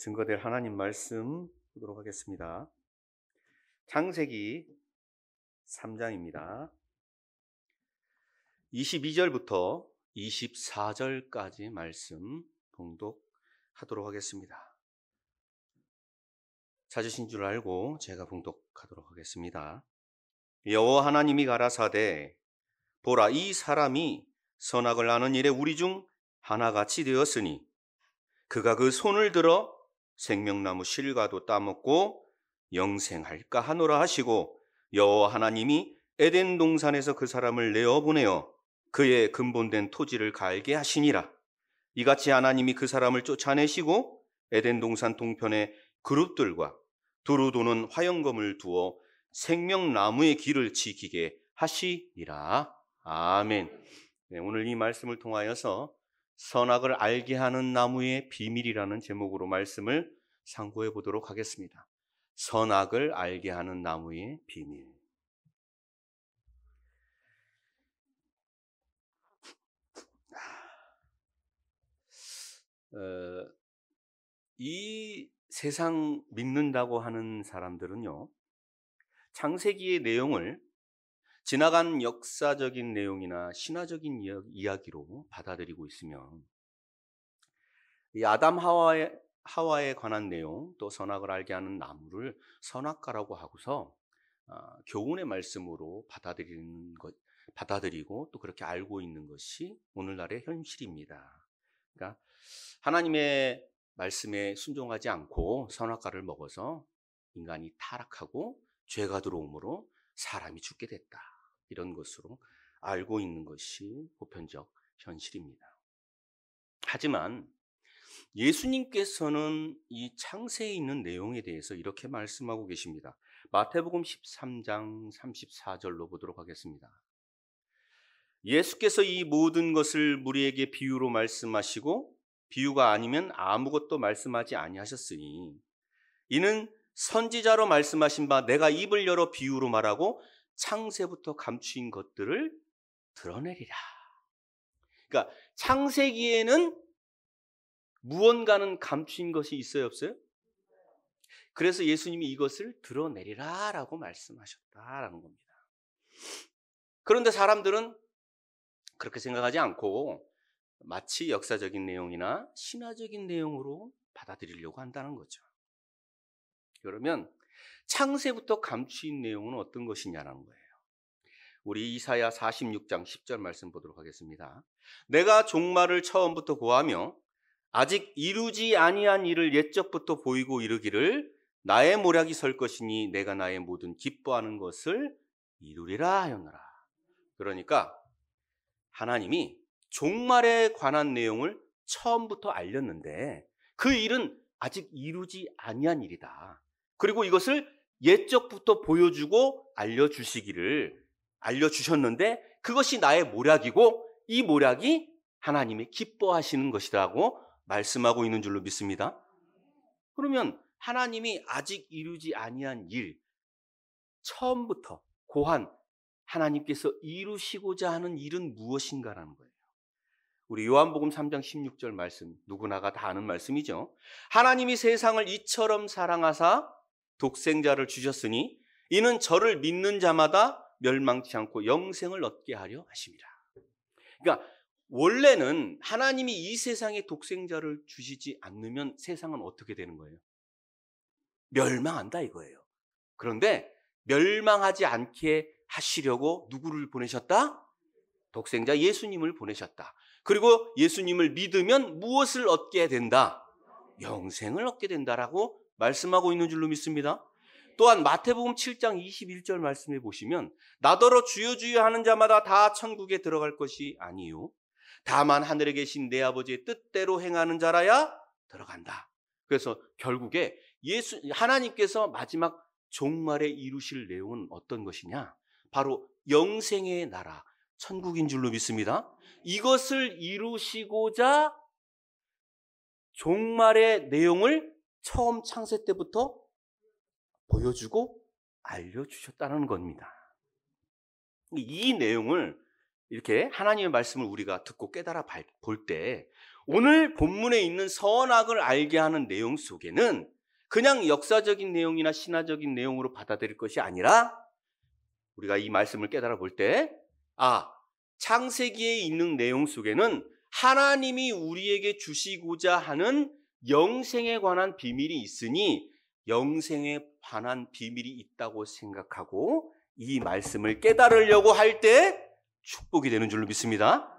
증거될 하나님 말씀 보도록 하겠습니다. 창세기 3장입니다. 22절부터 24절까지 말씀 봉독 하도록 하겠습니다. 찾으신 줄 알고 제가 봉독하도록 하겠습니다. 여호 하나님이 가라사대 보라 이 사람이 선악을 아는 일에 우리 중 하나같이 되었으니 그가 그 손을 들어 생명나무 실과도 따먹고 영생할까 하노라 하시고 여호 하나님이 에덴 동산에서 그 사람을 내어 보내어 그의 근본된 토지를 갈게 하시니라 이같이 하나님이 그 사람을 쫓아내시고 에덴 동산 동편에 그룹들과 두루 도는 화영검을 두어 생명나무의 길을 지키게 하시니라. 아멘. 네, 오늘 이 말씀을 통하여서 선악을 알게 하는 나무의 비밀이라는 제목으로 말씀을 상고해 보도록 하겠습니다. 선악을 알게 하는 나무의 비밀. 어, 이 세상 믿는다고 하는 사람들은요, 창세기의 내용을 지나간 역사적인 내용이나 신화적인 이야기로 받아들이고 있으며, 이 아담 하와에, 하와에 관한 내용, 또 선악을 알게 하는 나무를 선악가라고 하고서 아, 교훈의 말씀으로 받아들이는 것, 받아들이고 또 그렇게 알고 있는 것이 오늘날의 현실입니다. 그러니까 하나님의 말씀에 순종하지 않고 선악과를 먹어서 인간이 타락하고 죄가 들어오므로 사람이 죽게 됐다. 이런 것으로 알고 있는 것이 보편적 현실입니다. 하지만 예수님께서는 이 창세에 있는 내용에 대해서 이렇게 말씀하고 계십니다. 마태복음 13장 34절로 보도록 하겠습니다. 예수께서 이 모든 것을 무리에게 비유로 말씀하시고 비유가 아니면 아무것도 말씀하지 아니하셨으니 이는 선지자로 말씀하신 바 내가 입을 열어 비유로 말하고 창세부터 감추인 것들을 드러내리라. 그러니까 창세기에는 무언가는 감추인 것이 있어요, 없어요? 그래서 예수님이 이것을 드러내리라라고 말씀하셨다라는 겁니다. 그런데 사람들은 그렇게 생각하지 않고 마치 역사적인 내용이나 신화적인 내용으로 받아들이려고 한다는 거죠. 그러면 창세부터 감추인 내용은 어떤 것이냐라는 거예요. 우리 이사야 46장 10절 말씀 보도록 하겠습니다. 내가 종말을 처음부터 고하며 아직 이루지 아니한 일을 옛적부터 보이고 이르기를 나의 모략이 설 것이니 내가 나의 모든 기뻐하는 것을 이루리라 하였노라. 그러니까 하나님이 종말에 관한 내용을 처음부터 알렸는데 그 일은 아직 이루지 아니한 일이다. 그리고 이것을 예적부터 보여주고 알려주시기를 알려주셨는데 그것이 나의 모략이고 이 모략이 하나님이 기뻐하시는 것이라고 말씀하고 있는 줄로 믿습니다. 그러면 하나님이 아직 이루지 아니한 일 처음부터 고한 하나님께서 이루시고자 하는 일은 무엇인가라는 거예요. 우리 요한복음 3장 16절 말씀 누구나가 다 아는 말씀이죠. 하나님이 세상을 이처럼 사랑하사 독생자를 주셨으니 이는 저를 믿는 자마다 멸망치 않고 영생을 얻게 하려 하십니다. 그러니까 원래는 하나님이 이 세상에 독생자를 주시지 않으면 세상은 어떻게 되는 거예요? 멸망한다 이거예요. 그런데 멸망하지 않게 하시려고 누구를 보내셨다? 독생자 예수님을 보내셨다. 그리고 예수님을 믿으면 무엇을 얻게 된다? 영생을 얻게 된다라고 말씀하고 있는 줄로 믿습니다. 또한 마태복음 7장 21절 말씀해 보시면 나더러 주여 주여 하는 자마다 다 천국에 들어갈 것이 아니요 다만 하늘에 계신 내 아버지의 뜻대로 행하는 자라야 들어간다. 그래서 결국에 예수 하나님께서 마지막 종말에 이루실 내용은 어떤 것이냐? 바로 영생의 나라, 천국인 줄로 믿습니다. 이것을 이루시고자 종말의 내용을 처음 창세 때부터 보여주고 알려주셨다는 겁니다. 이 내용을 이렇게 하나님의 말씀을 우리가 듣고 깨달아 볼 때 오늘 본문에 있는 선악을 알게 하는 내용 속에는 그냥 역사적인 내용이나 신화적인 내용으로 받아들일 것이 아니라 우리가 이 말씀을 깨달아 볼때 아, 창세기에 있는 내용 속에는 하나님이 우리에게 주시고자 하는 영생에 관한 비밀이 있으니 영생에 관한 비밀이 있다고 생각하고 이 말씀을 깨달으려고 할 때 축복이 되는 줄로 믿습니다.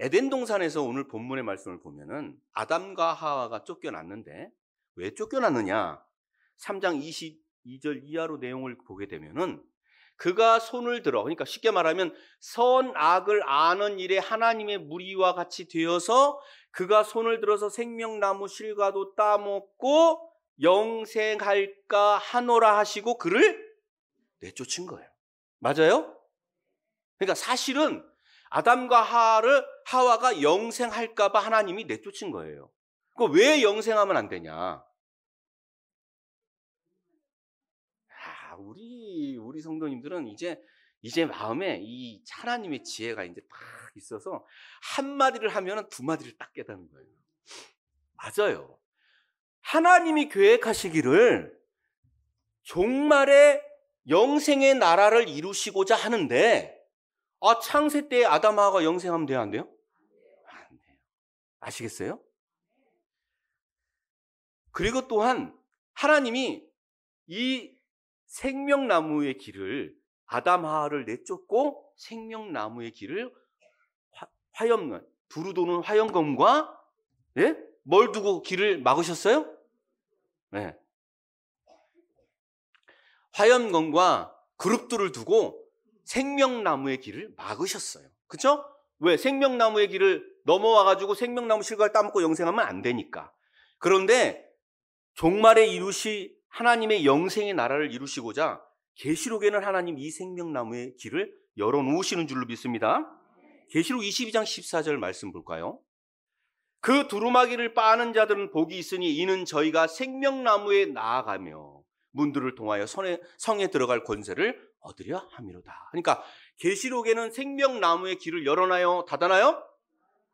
에덴 동산에서 오늘 본문의 말씀을 보면은 아담과 하와가 쫓겨났는데 왜 쫓겨났느냐? 3장 22절 이하로 내용을 보게 되면은 그가 손을 들어 그러니까 쉽게 말하면 선악을 아는 일에 하나님의 무리와 같이 되어서 그가 손을 들어서 생명나무 실과도 따먹고 영생할까 하노라 하시고 그를 내쫓은 거예요. 맞아요? 그러니까 사실은 아담과 하를 하와가 영생할까봐 하나님이 내쫓은 거예요. 그 왜 영생하면 안 되냐? 우리 우리 성도님들은 이제 이제 마음에 이 하나님의 지혜가 이제 딱 있어서 한 마디를 하면은 두 마디를 딱 깨닫는 거예요. 맞아요. 하나님이 계획하시기를 종말의 영생의 나라를 이루시고자 하는데 아 창세 때 아담하가 영생하면 돼요 안 돼요? 안 돼요. 아시겠어요? 그리고 또한 하나님이 이 생명나무의 길을 아담 하하를 내쫓고 생명나무의 길을 화, 염론 두루 도는 화염검과 예? 뭘 두고 길을 막으셨어요? 네. 화염검과 그룹들을 두고 생명나무의 길을 막으셨어요. 그렇죠? 왜? 생명나무의 길을 넘어와가지고 생명나무 실과를 따먹고 영생하면 안 되니까. 그런데 종말의 이루시 하나님의 영생의 나라를 이루시고자 계시록에는 하나님 이 생명나무의 길을 열어놓으시는 줄로 믿습니다. 계시록 22장 14절 말씀 볼까요? 그 두루마기를 빠는 자들은 복이 있으니 이는 저희가 생명나무에 나아가며 문들을 통하여 성에, 성에 들어갈 권세를 얻으려 함이로다. 그러니까 계시록에는 생명나무의 길을 열어놔요, 닫아놔요?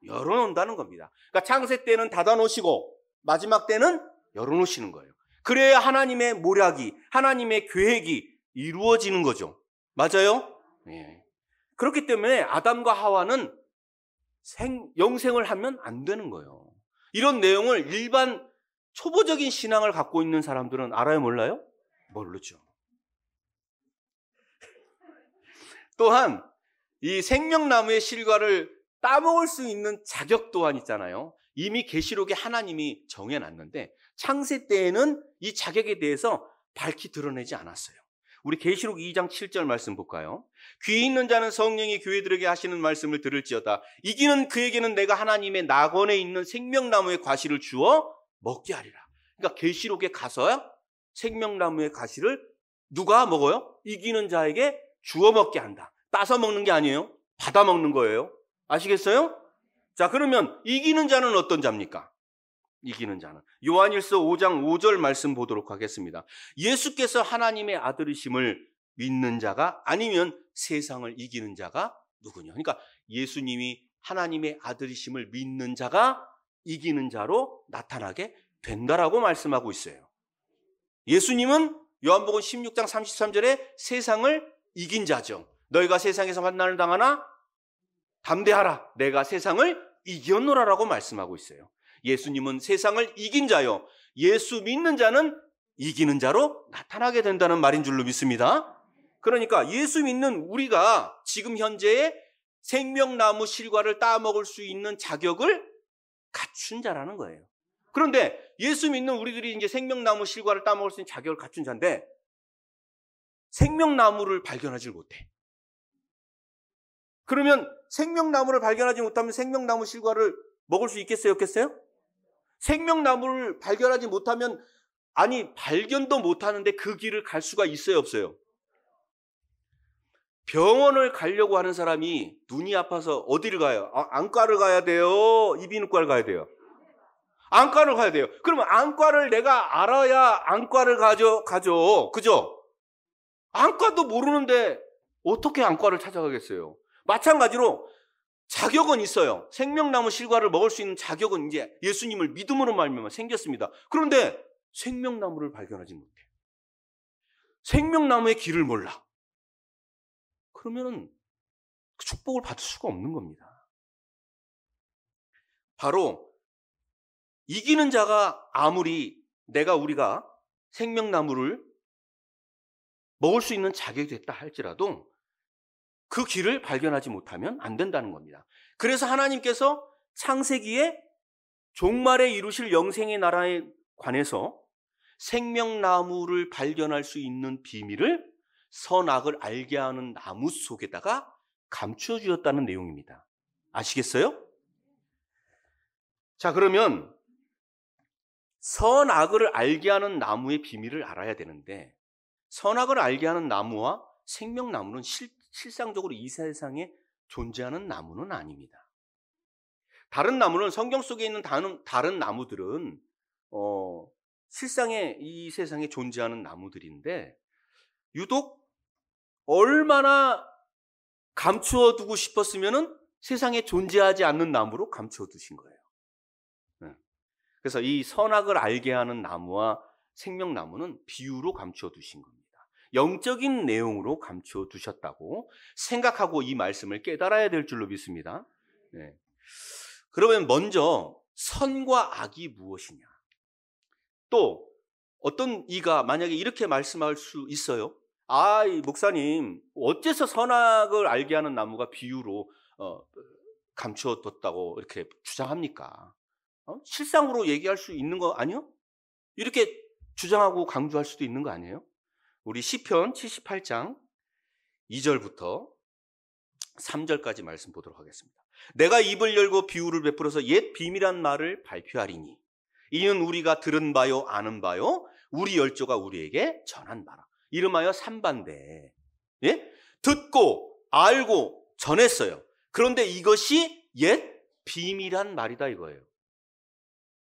열어놓는다는 겁니다. 그러니까 창세 때는 닫아놓으시고 마지막 때는 열어놓으시는 거예요. 그래야 하나님의 모략이, 하나님의 계획이 이루어지는 거죠. 맞아요? 예. 그렇기 때문에 아담과 하와는 생, 영생을 하면 안 되는 거예요. 이런 내용을 일반 초보적인 신앙을 갖고 있는 사람들은 알아요, 몰라요? 모르죠. 또한 이 생명나무의 실과를 따먹을 수 있는 자격 또한 있잖아요. 이미 계시록에 하나님이 정해놨는데 창세 때에는 이 자격에 대해서 밝히 드러내지 않았어요. 우리 계시록 2장 7절 말씀 볼까요? 귀 있는 자는 성령이 교회들에게 하시는 말씀을 들을지어다. 이기는 그에게는 내가 하나님의 낙원에 있는 생명나무의 과실을 주어 먹게 하리라. 그러니까 계시록에 가서요. 생명나무의 과실을 누가 먹어요? 이기는 자에게 주어 먹게 한다. 따서 먹는 게 아니에요. 받아 먹는 거예요. 아시겠어요? 자, 그러면 이기는 자는 어떤 자입니까? 이기는 자는 요한일서 5장 5절 말씀 보도록 하겠습니다. 예수께서 하나님의 아들이심을 믿는 자가 아니면 세상을 이기는 자가 누구냐? 그러니까 예수님이 하나님의 아들이심을 믿는 자가 이기는 자로 나타나게 된다라고 말씀하고 있어요. 예수님은 요한복음 16장 33절에 세상을 이긴 자죠. 너희가 세상에서 환난을 당하나 담대하라. 내가 세상을 이겼노라라고 말씀하고 있어요. 예수님은 세상을 이긴 자요. 예수 믿는 자는 이기는 자로 나타나게 된다는 말인 줄로 믿습니다. 그러니까 예수 믿는 우리가 지금 현재의 생명나무 실과를 따먹을 수 있는 자격을 갖춘 자라는 거예요. 그런데 예수 믿는 우리들이 이제 생명나무 실과를 따먹을 수 있는 자격을 갖춘 자인데 생명나무를 발견하지 못해. 그러면 생명나무를 발견하지 못하면 생명나무 실과를 먹을 수 있겠어요, 없겠어요? 생명나무를 발견하지 못하면 아니 발견도 못하는데 그 길을 갈 수가 있어요 없어요? 병원을 가려고 하는 사람이 눈이 아파서 어디를 가요? 아, 안과를 가야 돼요? 이비인후과를 가야 돼요? 안과를 가야 돼요. 그러면 안과를 내가 알아야 안과를 가죠, 가죠. 그죠? 안과도 모르는데 어떻게 안과를 찾아가겠어요? 마찬가지로 자격은 있어요. 생명나무 실과를 먹을 수 있는 자격은 이제 예수님을 믿음으로 말미암아 생겼습니다. 그런데 생명나무를 발견하지 못해요. 생명나무의 길을 몰라. 그러면은 그 축복을 받을 수가 없는 겁니다. 바로 이기는 자가 아무리 내가 우리가 생명나무를 먹을 수 있는 자격이 됐다 할지라도 그 길을 발견하지 못하면 안 된다는 겁니다. 그래서 하나님께서 창세기에 종말에 이루실 영생의 나라에 관해서 생명나무를 발견할 수 있는 비밀을 선악을 알게 하는 나무 속에다가 감추어 주었다는 내용입니다. 아시겠어요? 자, 그러면 선악을 알게 하는 나무의 비밀을 알아야 되는데 선악을 알게 하는 나무와 생명나무는 실, 실상적으로 이 세상에 존재하는 나무는 아닙니다. 다른 나무는 성경 속에 있는 다른, 다른 나무들은 어, 실상에 이 세상에 존재하는 나무들인데 유독 얼마나 감추어 두고 싶었으면은 세상에 존재하지 않는 나무로 감추어 두신 거예요. 네. 그래서 이 선악을 알게 하는 나무와 생명나무는 비유로 감추어 두신 겁니다. 영적인 내용으로 감추어 두셨다고 생각하고 이 말씀을 깨달아야 될 줄로 믿습니다. 네. 그러면 먼저 선과 악이 무엇이냐? 또 어떤 이가 만약에 이렇게 말씀할 수 있어요? 아, 목사님, 어째서 선악을 알게 하는 나무가 비유로 어, 감어뒀다고 이렇게 주장합니까? 어? 실상으로 얘기할 수 있는 거 아니요? 이렇게 주장하고 강조할 수도 있는 거 아니에요? 우리 시편 78장 2절부터 3절까지 말씀 보도록 하겠습니다. 내가 입을 열고 비유를 베풀어서 옛 비밀한 말을 발표하리니 이는 우리가 들은 바요 아는 바요 우리 열조가 우리에게 전한 바라. 이름하여 삼반대. 예? 듣고 알고 전했어요. 그런데 이것이 옛 비밀한 말이다 이거예요.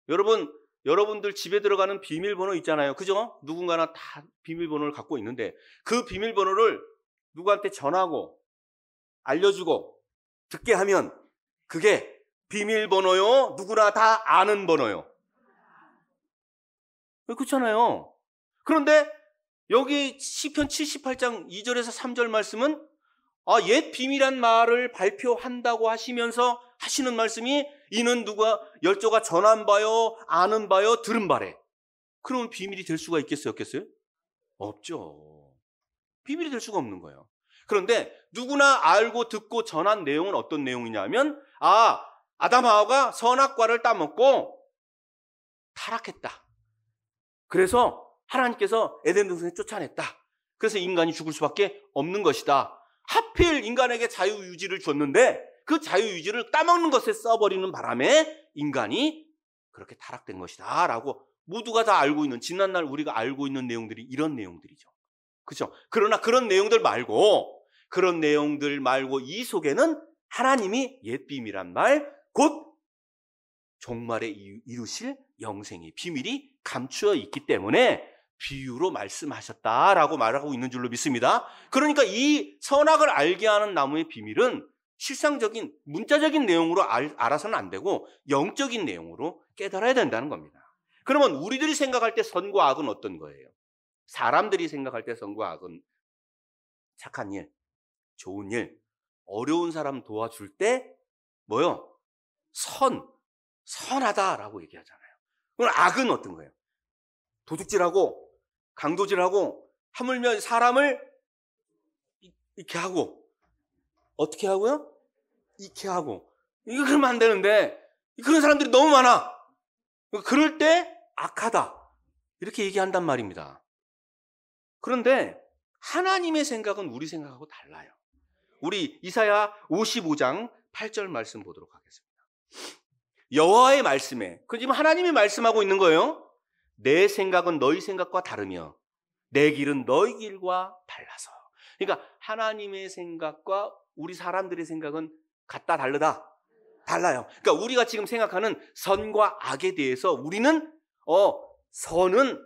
여러분 여러분들 집에 들어가는 비밀번호 있잖아요. 그죠? 누군가나 다 비밀번호를 갖고 있는데 그 비밀번호를 누구한테 전하고 알려주고 듣게 하면 그게 비밀번호요. 누구나 다 아는 번호요. 그렇잖아요. 그런데 여기 시편 78장 2절에서 3절 말씀은 아, 옛 비밀한 말을 발표한다고 하시면서 하시는 말씀이 이는 누가 열조가 전한 바요, 아는 바요, 들은 바래. 그러면 비밀이 될 수가 있겠어요, 없겠어요? 없죠. 비밀이 될 수가 없는 거예요. 그런데 누구나 알고 듣고 전한 내용은 어떤 내용이냐면 아, 아담하와가 선악과를 따먹고 타락했다. 그래서 하나님께서 에덴 동산에 쫓아냈다. 그래서 인간이 죽을 수밖에 없는 것이다. 하필 인간에게 자유 유지를 줬는데 그자유유지를 따먹는 것에 써버리는 바람에 인간이 그렇게 타락된 것이다 라고 모두가 다 알고 있는 지난날 우리가 알고 있는 내용들이 이런 내용들이죠. 그죠? 그러나 그런 내용들 말고 그런 내용들 말고 이 속에는 하나님이 옛비밀란말곧 종말에 이루실 영생의 비밀이 감추어 있기 때문에 비유로 말씀하셨다라고 말하고 있는 줄로 믿습니다. 그러니까 이 선악을 알게 하는 나무의 비밀은 실상적인 문자적인 내용으로 알, 알아서는 안 되고 영적인 내용으로 깨달아야 된다는 겁니다. 그러면 우리들이 생각할 때 선과 악은 어떤 거예요? 사람들이 생각할 때 선과 악은 착한 일, 좋은 일, 어려운 사람 도와줄 때 뭐요? 선, 선하다라고 얘기하잖아요. 그럼 악은 어떤 거예요? 도둑질하고 강도질하고 하물며 사람을 이렇게 하고 어떻게 하고요? 이게하고 이거 그러면 안 되는데 그런 사람들이 너무 많아. 그럴 때 악하다 이렇게 얘기한단 말입니다. 그런데 하나님의 생각은 우리 생각하고 달라요. 우리 이사야 55장 8절 말씀 보도록 하겠습니다. 여호와의 말씀에 그 지금 하나님이 말씀하고 있는 거예요. 내 생각은 너희 생각과 다르며 내 길은 너희 길과 달라서. 그러니까 하나님의 생각과 우리 사람들의 생각은 같다 다르다 달라요. 그러니까 우리가 지금 생각하는 선과 악에 대해서 우리는 어 선은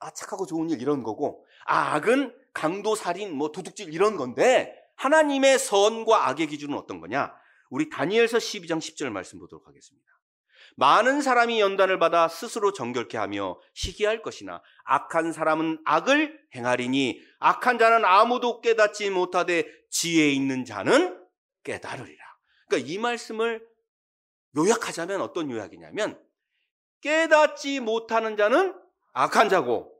아 착하고 좋은 일 이런 거고 아, 악은 강도 살인 뭐 도둑질 이런 건데 하나님의 선과 악의 기준은 어떤 거냐? 우리 다니엘서 12장 10절 말씀 보도록 하겠습니다. 많은 사람이 연단을 받아 스스로 정결케 하며 시기할 것이나 악한 사람은 악을 행하리니 악한 자는 아무도 깨닫지 못하되 지혜 있는 자는 깨달으리라. 그러니까 이 말씀을 요약하자면 어떤 요약이냐면 깨닫지 못하는 자는 악한 자고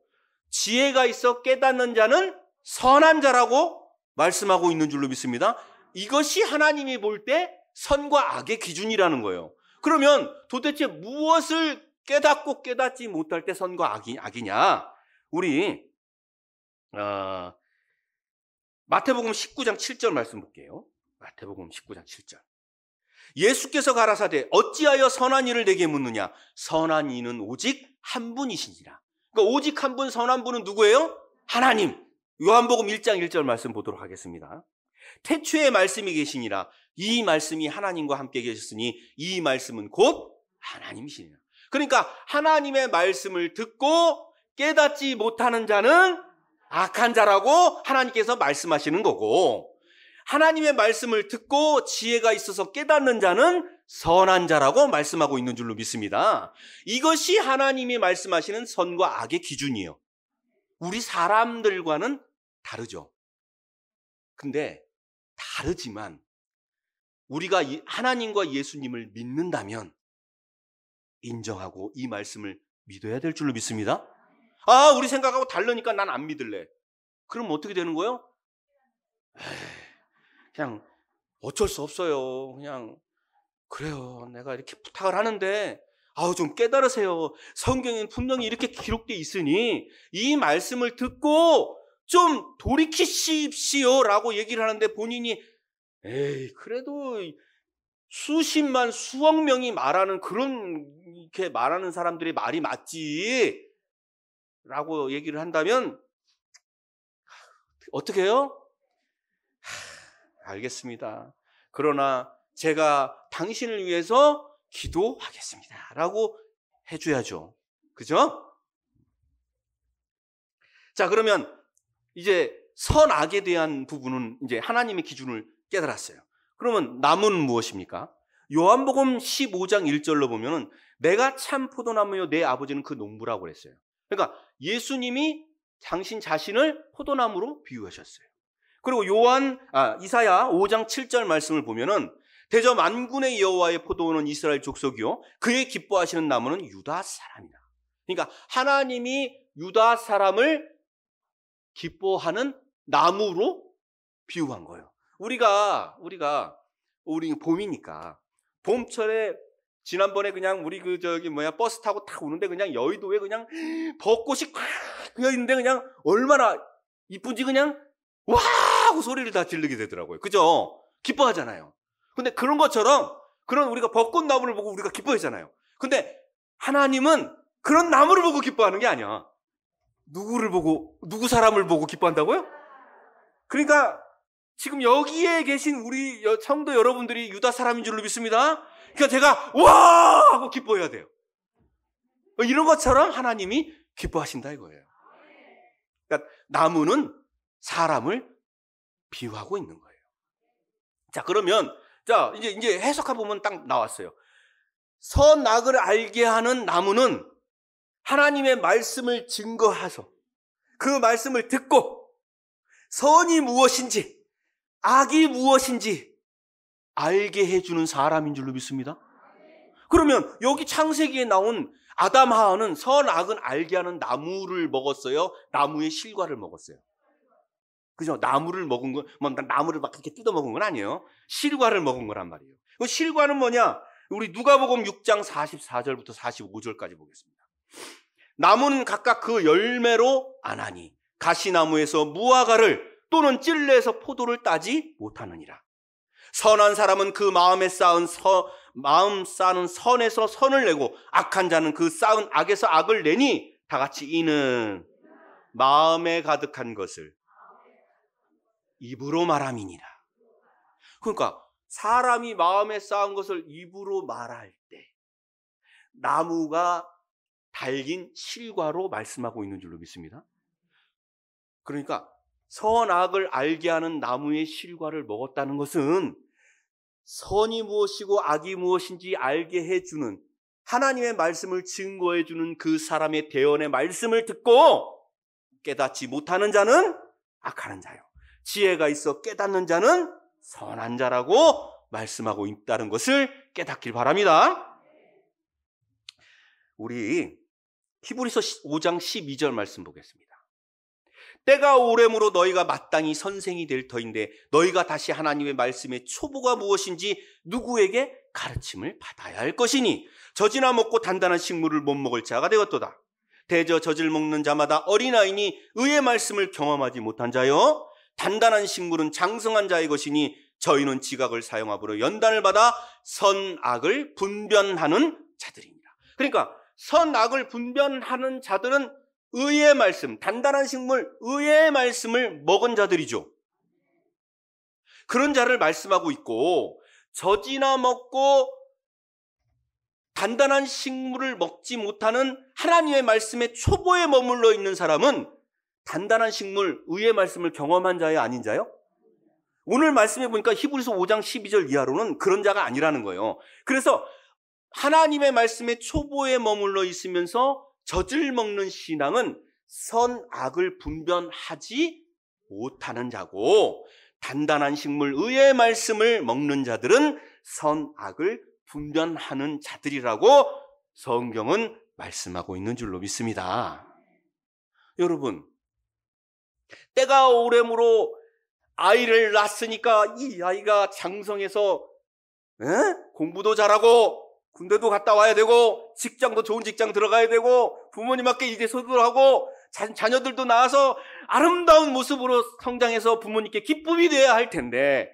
지혜가 있어 깨닫는 자는 선한 자라고 말씀하고 있는 줄로 믿습니다. 이것이 하나님이 볼 때 선과 악의 기준이라는 거예요. 그러면 도대체 무엇을 깨닫고 깨닫지 못할 때 선과 악이, 악이냐? 우리 어, 마태복음 19장 7절 말씀 볼게요. 마태복음 19장 7절. 예수께서 가라사대 어찌하여 선한 일을 내게 묻느냐 선한 이는 오직 한 분이시니라. 그러니까 오직 한 분 선한 분은 누구예요? 하나님. 요한복음 1장 1절 말씀 보도록 하겠습니다. 태초에 말씀이 계시니라 이 말씀이 하나님과 함께 계셨으니 이 말씀은 곧 하나님이시니라. 그러니까 하나님의 말씀을 듣고 깨닫지 못하는 자는 악한 자라고 하나님께서 말씀하시는 거고 하나님의 말씀을 듣고 지혜가 있어서 깨닫는 자는 선한 자라고 말씀하고 있는 줄로 믿습니다. 이것이 하나님이 말씀하시는 선과 악의 기준이에요. 우리 사람들과는 다르죠. 근데 다르지만 우리가 하나님과 예수님을 믿는다면 인정하고 이 말씀을 믿어야 될 줄로 믿습니다. 아, 우리 생각하고 다르니까 난 안 믿을래. 그럼 어떻게 되는 거예요? 에이. 그냥 어쩔 수 없어요. 그냥 그래요. 내가 이렇게 부탁을 하는데 아우 좀 깨달으세요. 성경에는 분명히 이렇게 기록돼 있으니 이 말씀을 듣고 좀 돌이키십시오라고 얘기를 하는데 본인이 에이 그래도 수십만 수억 명이 말하는 그런 이렇게 말하는 사람들의 말이 맞지라고 얘기를 한다면 어떻게 해요? 알겠습니다. 그러나 제가 당신을 위해서 기도하겠습니다. 라고 해줘야죠. 그죠? 자, 그러면 이제 선악에 대한 부분은 이제 하나님의 기준을 깨달았어요. 그러면 남은 무엇입니까? 요한복음 15장 1절로 보면은 내가 참 포도나무요 내 아버지는 그 농부라고 그랬어요. 그러니까 예수님이 당신 자신을 포도나무로 비유하셨어요. 그리고 요한 아, 이사야 5장 7절 말씀을 보면은 대저 만군의 여호와의 포도원은 이스라엘 족속이요 그의 기뻐하시는 나무는 유다 사람이다. 그러니까 하나님이 유다 사람을 기뻐하는 나무로 비유한 거예요. 우리가 우리가 우리 봄이니까 봄철에 지난번에 그냥 우리 그 저기 뭐야 버스 타고 탁 오는데 그냥 여의도에 그냥 벚꽃이 꽉 있는데 그냥 얼마나 이쁜지 그냥 와 하고 소리를 다 지르게 되더라고요. 그죠? 기뻐하잖아요. 근데 그런 것처럼 그런 우리가 벚꽃 나무를 보고 우리가 기뻐했잖아요. 근데 하나님은 그런 나무를 보고 기뻐하는 게 아니야. 누구를 보고 누구 사람을 보고 기뻐한다고요? 그러니까 지금 여기에 계신 우리 성도 여러분들이 유다 사람인 줄로 믿습니다. 그러니까 제가 와 하고 기뻐해야 돼요. 이런 것처럼 하나님이 기뻐하신다 이거예요. 그러니까 나무는 사람을 비유하고 있는 거예요. 자, 그러면 자, 이제 이제 해석해 보면 딱 나왔어요. 선악을 알게 하는 나무는 하나님의 말씀을 증거하소. 그 말씀을 듣고 선이 무엇인지 악이 무엇인지 알게 해주는 사람인 줄로 믿습니다. 그러면 여기 창세기에 나온 아담 하와는 선악은 알게 하는 나무를 먹었어요. 나무의 실과를 먹었어요. 그죠? 나무를 먹은 건, 뭐, 나무를 막 그렇게 뜯어 먹은 건 아니에요. 실과를 먹은 거란 말이에요. 그 실과는 뭐냐? 우리 누가복음 6장 44절부터 45절까지 보겠습니다. 나무는 각각 그 열매로 안하니 가시나무에서 무화과를 또는 찔레에서 포도를 따지 못하느니라. 선한 사람은 그 마음에 쌓은 서, 마음 쌓는 선에서 선을 내고 악한 자는 그 쌓은 악에서 악을 내니 다 같이 이는 마음에 가득한 것을 입으로 말함이니라. 그러니까 사람이 마음에 쌓은 것을 입으로 말할 때 나무가 달긴 실과로 말씀하고 있는 줄로 믿습니다. 그러니까 선악을 알게 하는 나무의 실과를 먹었다는 것은 선이 무엇이고 악이 무엇인지 알게 해주는 하나님의 말씀을 증거해주는 그 사람의 대언의 말씀을 듣고 깨닫지 못하는 자는 악하는 자요. 지혜가 있어 깨닫는 자는 선한 자라고 말씀하고 있다는 것을 깨닫길 바랍니다. 우리 히브리서 5장 12절 말씀 보겠습니다. 때가 오래므로 너희가 마땅히 선생이 될 터인데 너희가 다시 하나님의 말씀의 초보가 무엇인지 누구에게 가르침을 받아야 할 것이니 저지나 먹고 단단한 식물을 못 먹을 자가 되었도다. 대저 저질 먹는 자마다 어린아이니 의의 말씀을 경험하지 못한 자요 단단한 식물은 장성한 자의 것이니 저희는 지각을 사용함으로 연단을 받아 선악을 분변하는 자들입니다. 그러니까 선악을 분변하는 자들은 의의 말씀, 단단한 식물, 의의 말씀을 먹은 자들이죠. 그런 자를 말씀하고 있고 저지나 먹고 단단한 식물을 먹지 못하는 하나님의 말씀의 초보에 머물러 있는 사람은 단단한 식물, 의의 말씀을 경험한 자야 아닌 자요? 오늘 말씀해 보니까 히브리서 5장 12절 이하로는 그런 자가 아니라는 거예요. 그래서 하나님의 말씀에 초보에 머물러 있으면서 젖을 먹는 신앙은 선악을 분변하지 못하는 자고 단단한 식물 의의 말씀을 먹는 자들은 선악을 분변하는 자들이라고 성경은 말씀하고 있는 줄로 믿습니다. 여러분, 때가 오래므로 아이를 낳았으니까 이 아이가 장성해서 에? 공부도 잘하고 군대도 갔다 와야 되고 직장도 좋은 직장 들어가야 되고 부모님 한테 이제 소도하고 자, 녀들도 낳아서 아름다운 모습으로 성장해서 부모님께 기쁨이 되어야 할 텐데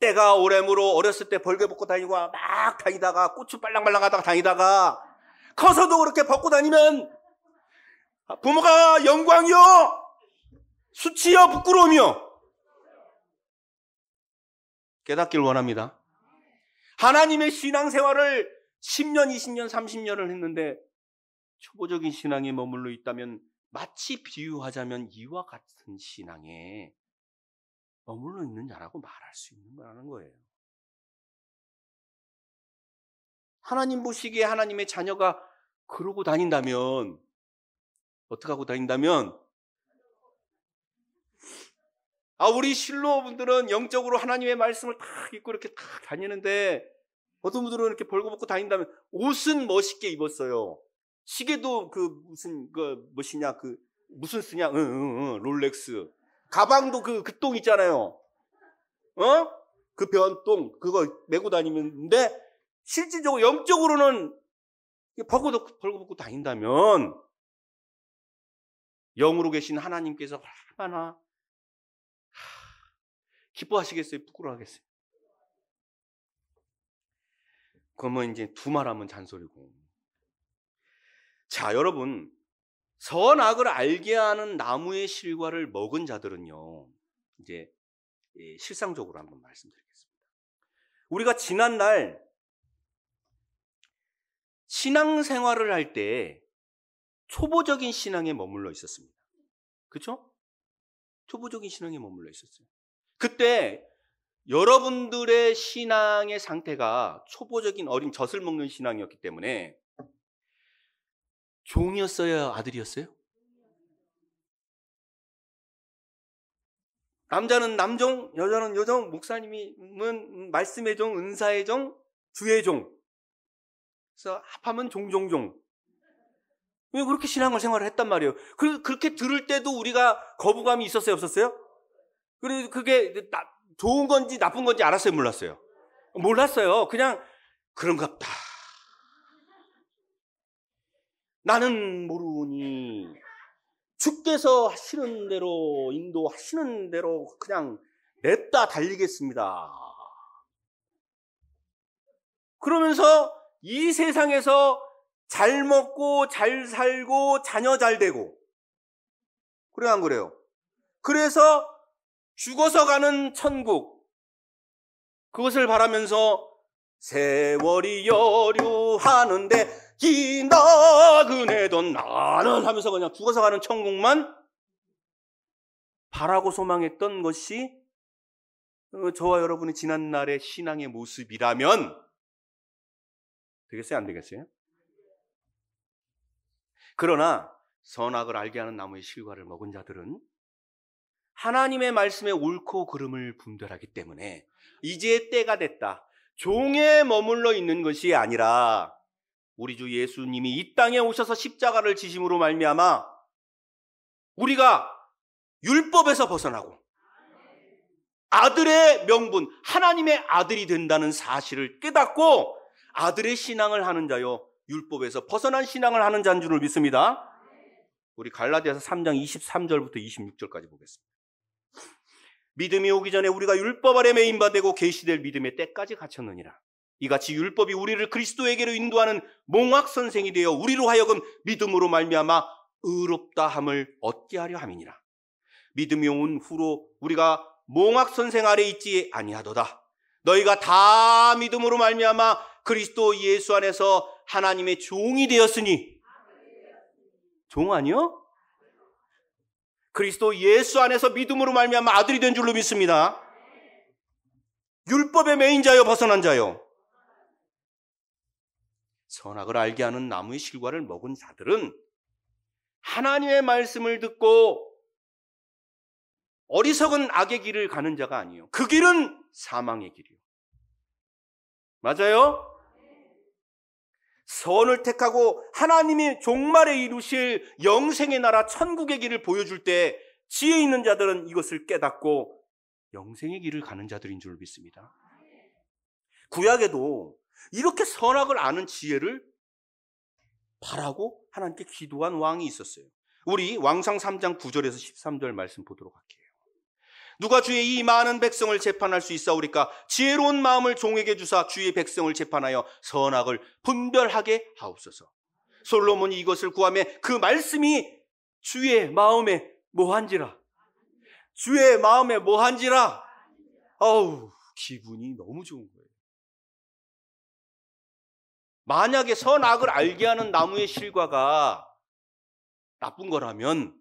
때가 오래므로 어렸을 때 벌게 벗고 다니고 막 다니다가 고추 빨랑빨랑 하다가 다니다가 커서도 그렇게 벗고 다니면 아, 부모가 영광이요 수치여 부끄러우며 깨닫길 원합니다. 하나님의 신앙생활을 10년, 20년, 30년을 했는데 초보적인 신앙에 머물러 있다면 마치 비유하자면 이와 같은 신앙에 머물러 있는 자라고 말할 수 있는 거라는 거예요. 하나님 보시기에 하나님의 자녀가 그러고 다닌다면 어떻게 하고 다닌다면 아, 우리 실로분들은 영적으로 하나님의 말씀을 탁 입고 이렇게 탁 다니는데 어떤 분들은 이렇게 벌거벗고 다닌다면 옷은 멋있게 입었어요. 시계도 그 무슨 그무엇냐그 그 무슨 쓰냐 응, 응, 응, 롤렉스 가방도 그그 똥 있잖아요. 어? 그 변똥 그거 메고 다니는데 실질적으로 영적으로는 벌거벗고, 벌거벗고 다닌다면 영으로 계신 하나님께서 얼마나 기뻐하시겠어요? 부끄러워하겠어요? 그러면 이제 두 말하면 잔소리고. 자, 여러분. 선악을 알게 하는 나무의 실과를 먹은 자들은요. 이제 예, 실상적으로 한번 말씀드리겠습니다. 우리가 지난날 신앙생활을 할 때 초보적인 신앙에 머물러 있었습니다. 그렇죠? 초보적인 신앙에 머물러 있었어요. 그때 여러분들의 신앙의 상태가 초보적인 어린 젖을 먹는 신앙이었기 때문에 종이었어요? 아들이었어요? 남자는 남종, 여자는 여종, 목사님은 말씀의 종, 은사의 종, 주의 종. 그래서 합하면 종종종. 왜 그렇게 신앙을 생활을 했단 말이에요? 그, 그렇게 들을 때도 우리가 거부감이 있었어요? 없었어요? 그리고 그게 나, 좋은 건지 나쁜 건지 알았어요, 몰랐어요? 몰랐어요. 그냥 그런갑다. 나는 모르니 주께서 하시는 대로 인도하시는 대로 그냥 냅다 달리겠습니다. 그러면서 이 세상에서 잘 먹고 잘 살고 자녀 잘 되고 그래 안 그래요? 그래서 죽어서 가는 천국 그것을 바라면서 세월이 여류하는데 이 나그네던 나는 하면서 그냥 죽어서 가는 천국만 바라고 소망했던 것이 어, 저와 여러분이 지난 날의 신앙의 모습이라면 되겠어요? 안 되겠어요? 그러나 선악을 알게 하는 나무의 실과를 먹은 자들은 하나님의 말씀에 옳고 그름을 분별하기 때문에 이제 때가 됐다. 종에 머물러 있는 것이 아니라 우리 주 예수님이 이 땅에 오셔서 십자가를 지심으로 말미암아 우리가 율법에서 벗어나고 아들의 명분 하나님의 아들이 된다는 사실을 깨닫고 아들의 신앙을 하는 자요 율법에서 벗어난 신앙을 하는 자인 줄을 믿습니다. 우리 갈라디아서 3장 23절부터 26절까지 보겠습니다. 믿음이 오기 전에 우리가 율법 아래 메인 바되고 계시될 믿음의 때까지 갇혔느니라. 이같이 율법이 우리를 그리스도에게로 인도하는 몽학 선생이 되어 우리로 하여금 믿음으로 말미암아 의롭다 함을 얻게 하려 함이니라. 믿음이 온 후로 우리가 몽학 선생 아래 있지 아니하도다. 너희가 다 믿음으로 말미암아 그리스도 예수 안에서 하나님의 종이 되었으니 종 아니요? 그리스도 예수 안에서 믿음으로 말미암아 아들이 된 줄로 믿습니다. 율법의 메인 자여 벗어난 자여 선악을 알게 하는 나무의 실과를 먹은 자들은 하나님의 말씀을 듣고 어리석은 악의 길을 가는 자가 아니요. 그 길은 사망의 길이요. 맞아요? 선을 택하고 하나님이 종말에 이루실 영생의 나라 천국의 길을 보여줄 때 지혜 있는 자들은 이것을 깨닫고 영생의 길을 가는 자들인 줄 믿습니다. 구약에도 이렇게 선악을 아는 지혜를 바라고 하나님께 기도한 왕이 있었어요. 우리 왕상 3장 9절에서 13절 말씀 보도록 할게요. 누가 주의 이 많은 백성을 재판할 수 있사오리까? 지혜로운 마음을 종에게 주사 주의 백성을 재판하여 선악을 분별하게 하옵소서. 솔로몬이 이것을 구하며 그 말씀이 주의 마음에 뭐한지라. 주의 마음에 뭐한지라. 어우, 기분이 너무 좋은 거예요. 만약에 선악을 알게 하는 나무의 실과가 나쁜 거라면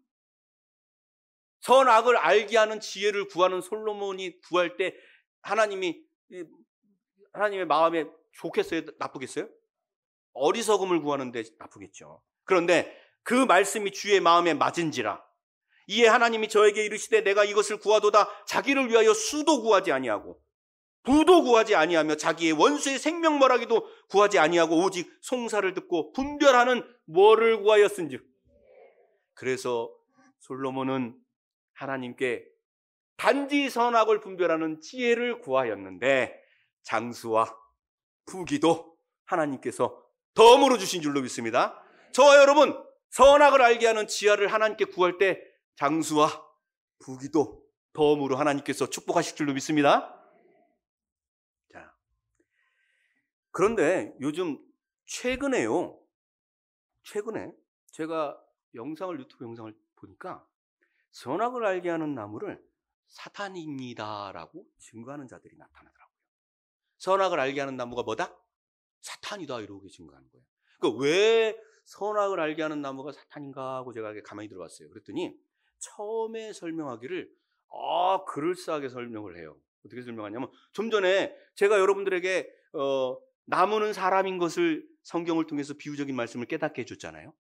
선악을 알게 하는 지혜를 구하는 솔로몬이 구할 때 하나님이 하나님의 마음에 좋겠어요? 나쁘겠어요? 어리석음을 구하는데 나쁘겠죠. 그런데 그 말씀이 주의 마음에 맞은지라 이에 하나님이 저에게 이르시되 내가 이것을 구하도다 자기를 위하여 수도 구하지 아니하고 부도 구하지 아니하며 자기의 원수의 생명멸하기도 구하지 아니하고 오직 송사를 듣고 분별하는 뭐를 구하였은지 그래서 솔로몬은 하나님께 단지 선악을 분별하는 지혜를 구하였는데 장수와 부기도 하나님께서 덤으로 주신 줄로 믿습니다. 저와 여러분 선악을 알게 하는 지혜를 하나님께 구할 때 장수와 부기도 덤으로 하나님께서 축복하실 줄로 믿습니다. 자, 그런데 요즘 최근에요. 최근에 제가 영상을 유튜브 영상을 보니까 선악을 알게 하는 나무를 사탄입니다라고 증거하는 자들이 나타나더라고요. 선악을 알게 하는 나무가 뭐다? 사탄이다 이러고 증거하는 거예요. 그러니까 왜 선악을 알게 하는 나무가 사탄인가 하고 제가 가만히 들어봤어요. 그랬더니 처음에 설명하기를 아 그럴싸하게 설명을 해요. 어떻게 설명하냐면 좀 전에 제가 여러분들에게 어, 나무는 사람인 것을 성경을 통해서 비유적인 말씀을 깨닫게 해줬잖아요.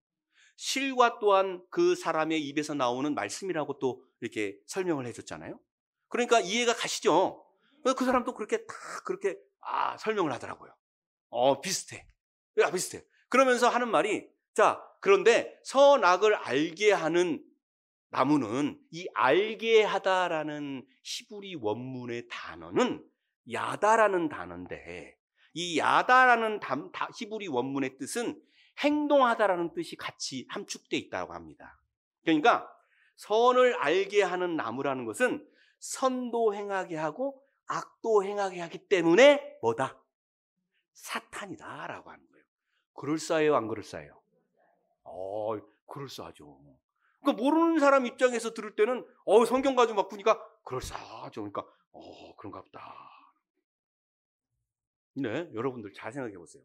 실과 또한 그 사람의 입에서 나오는 말씀이라고 또 이렇게 설명을 해줬잖아요. 그러니까 이해가 가시죠? 그 사람도 그렇게 다 그렇게 아, 설명을 하더라고요. 어, 비슷해. 야, 비슷해. 그러면서 하는 말이 자, 그런데 선악을 알게 하는 나무는 이 알게 하다라는 히브리 원문의 단어는 야다라는 단어인데 이 야다라는 히브리 원문의 뜻은 행동하다라는 뜻이 같이 함축되어 있다고 합니다. 그러니까 선을 알게 하는 나무라는 것은 선도 행하게 하고 악도 행하게 하기 때문에 뭐다? 사탄이다라고 하는 거예요. 그럴싸해요, 안 그럴싸해요? 어, 그럴싸하죠. 그러니까 모르는 사람 입장에서 들을 때는 어, 성경 가지고 막 보니까 그럴싸하죠. 그러니까 어, 그런가 보다. 네, 여러분들 잘 생각해 보세요.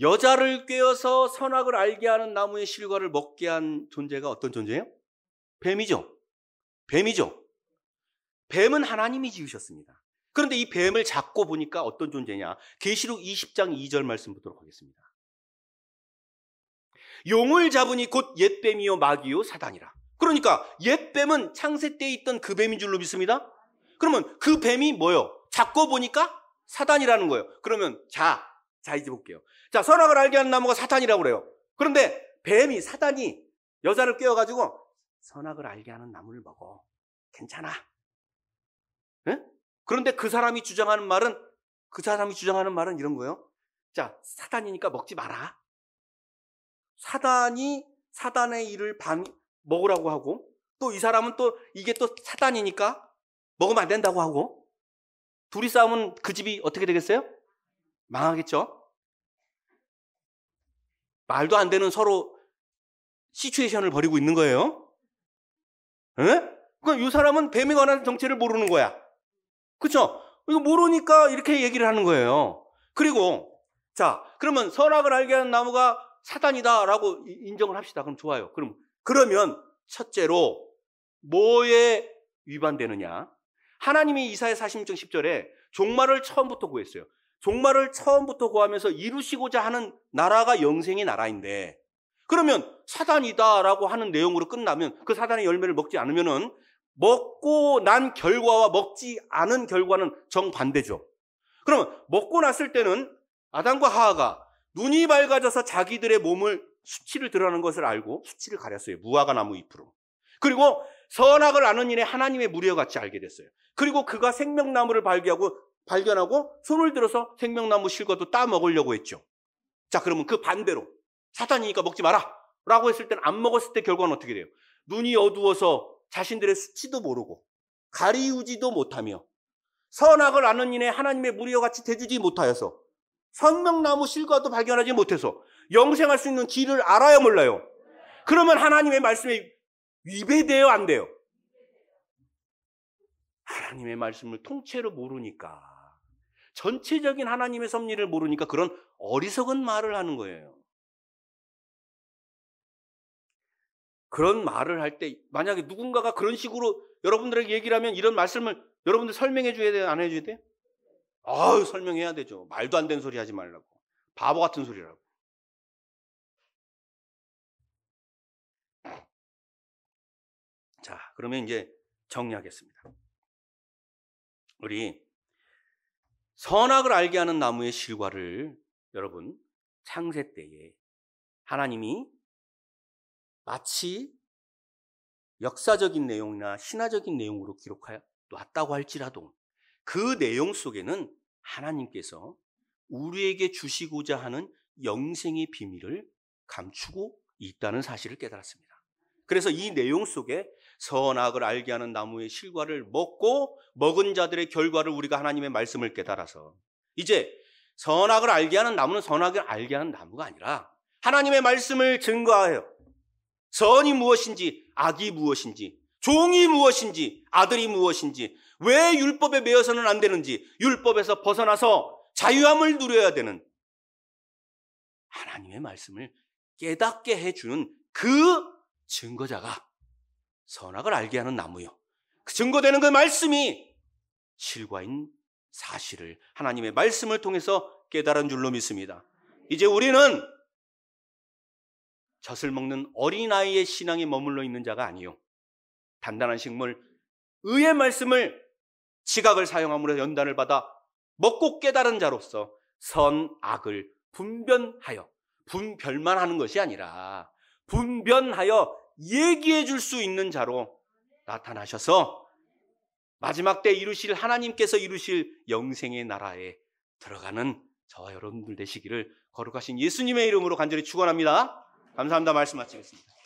여자를 꿰어서 선악을 알게 하는 나무의 실과를 먹게 한 존재가 어떤 존재예요? 뱀이죠. 뱀이죠. 뱀은 하나님이 지으셨습니다. 그런데 이 뱀을 잡고 보니까 어떤 존재냐? 계시록 20장 2절 말씀 보도록 하겠습니다. 용을 잡으니 곧 옛뱀이요 마귀요 사단이라. 그러니까 옛뱀은 창세 때 있던 그 뱀인 줄로 믿습니다. 그러면 그 뱀이 뭐요? 잡고 보니까 사단이라는 거예요. 그러면 자, 자, 이제 볼게요. 자, 선악을 알게 하는 나무가 사탄이라고 그래요. 그런데 뱀이, 사단이 여자를 깨워가지고 선악을 알게 하는 나무를 먹어. 괜찮아. 네? 그런데 그 사람이 주장하는 말은, 그 사람이 주장하는 말은 이런 거예요. 자, 사단이니까 먹지 마라. 사단이 사단의 일을 방, 먹으라고 하고, 또 이 사람은 또 이게 또 사단이니까 먹으면 안 된다고 하고, 둘이 싸우면 그 집이 어떻게 되겠어요? 망하겠죠? 말도 안 되는 서로 시츄에이션을 벌이고 있는 거예요. 에? 그러니까 이 사람은 뱀에 관한 정체를 모르는 거야. 그렇죠? 이거 모르니까 이렇게 얘기를 하는 거예요. 그리고 자 그러면 선악을 알게 하는 나무가 사단이다라고 인정을 합시다. 그럼 좋아요. 그럼 그러면 첫째로 뭐에 위반되느냐? 하나님이 이사의 46장 10절에 종말을 처음부터 구했어요. 종말을 처음부터 구하면서 이루시고자 하는 나라가 영생의 나라인데 그러면 사단이다라고 하는 내용으로 끝나면 그 사단의 열매를 먹지 않으면은 먹고 난 결과와 먹지 않은 결과는 정반대죠. 그러면 먹고 났을 때는 아담과 하하가 눈이 밝아져서 자기들의 몸을 수치를 드러내는 것을 알고 수치를 가렸어요. 무화과 나무 잎으로. 그리고 선악을 아는 이에 하나님의 무리와 같이 알게 됐어요. 그리고 그가 생명나무를 발견하고 발견하고 손을 들어서 생명나무 실과도 따 먹으려고 했죠. 자, 그러면 그 반대로 사탄이니까 먹지 마라! 라고 했을 때안 먹었을 때 결과는 어떻게 돼요? 눈이 어두워서 자신들의 수치도 모르고 가리우지도 못하며 선악을 아는 이에 하나님의 무리와 같이 대주지 못하여서 선명나무 실과도 발견하지 못해서 영생할 수 있는 길을 알아야 몰라요. 그러면 하나님의 말씀에 위배돼요, 안 돼요? 하나님의 말씀을 통째로 모르니까 전체적인 하나님의 섭리를 모르니까 그런 어리석은 말을 하는 거예요. 그런 말을 할 때 만약에 누군가가 그런 식으로 여러분들에게 얘기를 하면 이런 말씀을 여러분들 설명해 줘야 돼요? 안 해줘야 돼요? 아유 설명해야 되죠. 말도 안 되는 소리 하지 말라고. 바보 같은 소리라고. 자, 그러면 이제 정리하겠습니다. 우리 선악을 알게 하는 나무의 실과를 여러분 창세 때에 하나님이 마치 역사적인 내용이나 신화적인 내용으로 기록하여 놨다고 할지라도 그 내용 속에는 하나님께서 우리에게 주시고자 하는 영생의 비밀을 감추고 있다는 사실을 깨달았습니다. 그래서 이 내용 속에 선악을 알게 하는 나무의 실과를 먹고 먹은 자들의 결과를 우리가 하나님의 말씀을 깨달아서 이제 선악을 알게 하는 나무는 선악을 알게 하는 나무가 아니라 하나님의 말씀을 증거하여 선이 무엇인지 악이 무엇인지 종이 무엇인지 아들이 무엇인지 왜 율법에 매여서는 안 되는지 율법에서 벗어나서 자유함을 누려야 되는 하나님의 말씀을 깨닫게 해주는 그 증거자가 선악을 알게 하는 나무요. 그 증거되는 그 말씀이 실과인 사실을 하나님의 말씀을 통해서 깨달은 줄로 믿습니다. 이제 우리는 젖을 먹는 어린아이의 신앙에 머물러 있는 자가 아니요. 단단한 식물, 의의 말씀을 지각을 사용함으로 연단을 받아 먹고 깨달은 자로서 선악을 분변하여 분별만 하는 것이 아니라 분변하여 얘기해 줄 수 있는 자로 나타나셔서 마지막 때 이루실 하나님께서 이루실 영생의 나라에 들어가는 저와 여러분들 되시기를 거룩하신 예수님의 이름으로 간절히 축원합니다. 감사합니다. 말씀 마치겠습니다.